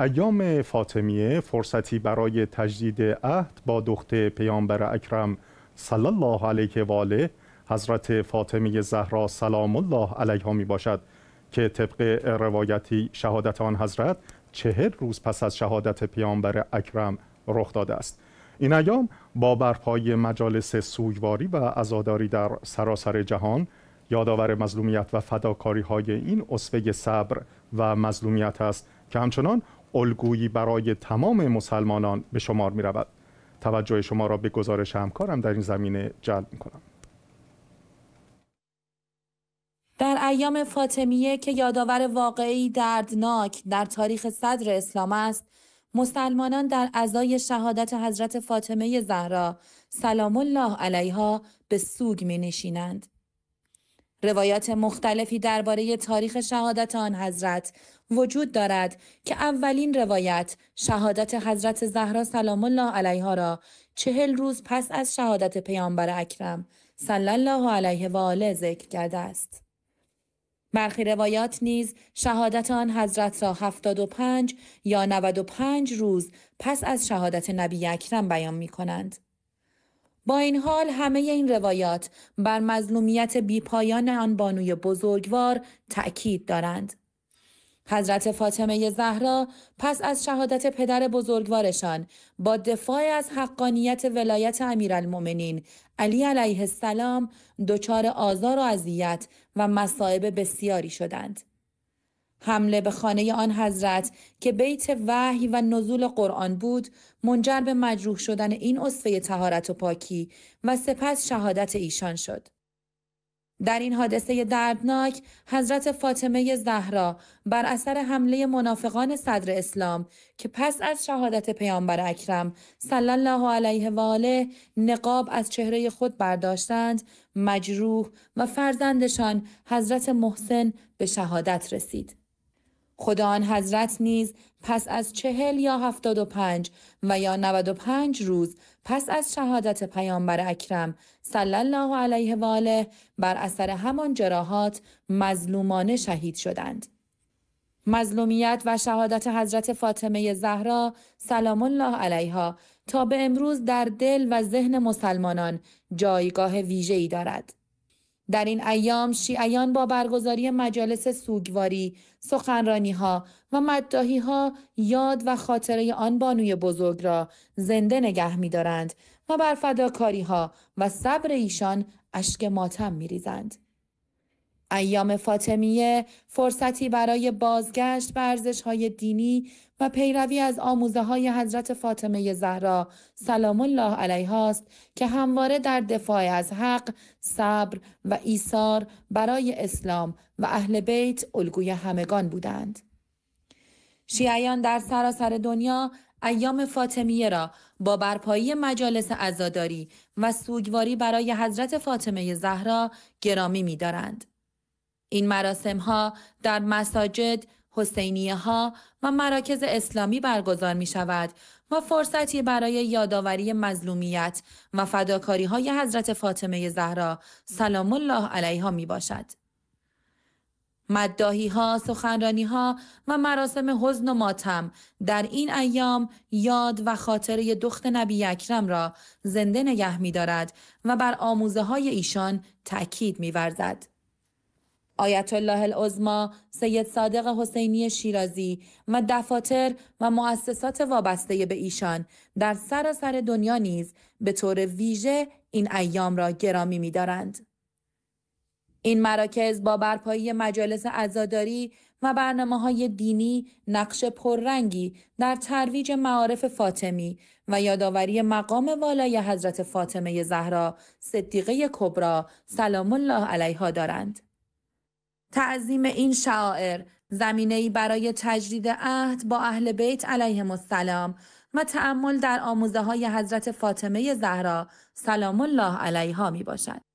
ایام فاطمیه فرصتی برای تجدید عهد با دخت پیامبر اکرم صلی الله علیه و آله حضرت فاطمه زهرا سلام الله علیها می باشد که طبق روایتی شهادت آن حضرت چهر روز پس از شهادت پیامبر اکرم رخ داده است این ایام با برپای مجالس سوگواری و عزاداری در سراسر جهان یادآور مظلومیت و فداکاری های این اصفه صبر و مظلومیت است که همچنان الگویی برای تمام مسلمانان به شمار می رود. توجه شما را به گزارش همکارم در این زمینه جلب می کنم. در ایام فاطمیه که یادآور واقعی دردناک در تاریخ صدر اسلام است مسلمانان در ازای شهادت حضرت فاطمه زهرا سلام الله علیها به سوگ می نشینند. روایات مختلفی درباره تاریخ شهادت آن حضرت وجود دارد که اولین روایت شهادت حضرت زهرا سلام الله علیها را چهل روز پس از شهادت پیامبر اکرم صلی الله علیه و آله ذکر کرده است. برخی روایات نیز شهادت آن حضرت را 75 یا 95 روز پس از شهادت نبی اکرم بیان می کنند. با این حال همه این روایات بر مظلومیت بیپایان آن بانوی بزرگوار تأکید دارند. حضرت فاطمه زهرا پس از شهادت پدر بزرگوارشان با دفاع از حقانیت ولایت امیرالمؤمنین علی علیه السلام دچار آزار و اذیت و مصائب بسیاری شدند. حمله به خانه آن حضرت که بیت وحی و نزول قرآن بود منجر به مجروح شدن این اصفه تهارت و پاکی و سپس شهادت ایشان شد. در این حادثه دردناک حضرت فاطمه زهرا بر اثر حمله منافقان صدر اسلام که پس از شهادت پیامبر اکرم صلی الله علیه و آله نقاب از چهره خود برداشتند مجروح و فرزندشان حضرت محسن به شهادت رسید خدا آن حضرت نیز پس از چهل یا هفتاد و پنج و یا نود و پنج روز پس از شهادت پیامبر اکرم صلی الله علیه و آله بر اثر همان جراحات مظلومانه شهید شدند. مظلومیت و شهادت حضرت فاطمه زهرا سلام الله علیها تا به امروز در دل و ذهن مسلمانان جایگاه ویژه‌ای دارد. در این ایام شیعیان با برگزاری مجالس سوگواری، سخنرانی ها و مدداهی ها یاد و خاطره آن بانوی بزرگ را زنده نگه می دارند و بر فداکاری ها و صبر ایشان اشک ماتم می ریزند. ایام فاطمیه فرصتی برای بازگشت به های دینی و پیروی از آموزه های حضرت فاطمه زهرا سلام الله علیه است که همواره در دفاع از حق، صبر و ایثار برای اسلام و اهل بیت الگوی همگان بودند. شیعیان در سراسر دنیا ایام فاطمیه را با برپایی مجالس عزاداری و سوگواری برای حضرت فاطمه زهرا گرامی دارند. این مراسم ها در مساجد، حسینیه ها و مراکز اسلامی برگزار می شود و فرصتی برای یادآوری مظلومیت و فداکاری های حضرت فاطمه زهرا سلام الله علیها می باشد. مدداهی ها، سخنرانی ها و مراسم حزن و ماتم در این ایام یاد و خاطره دخت نبی اکرم را زنده نگه می دارد و بر آموزه های ایشان تأکید می ورزد. آیت الله العظما سید صادق حسینی شیرازی و دفاتر و مؤسسات وابسته به ایشان در سراسر دنیا نیز به طور ویژه این ایام را گرامی می‌دارند. این مراکز با برپایی مجالس عزاداری و برنامه های دینی نقش پررنگی در ترویج معارف فاطمی و یادآوری مقام والای حضرت فاطمه زهرا صدیقه کبرا سلام الله علیها دارند. تعظیم این شاعر ای برای تجدید عهد با اهل بیت علیهم السلام و تأمل در آموزه های حضرت فاطمه زهرا سلام الله علیها می باشد.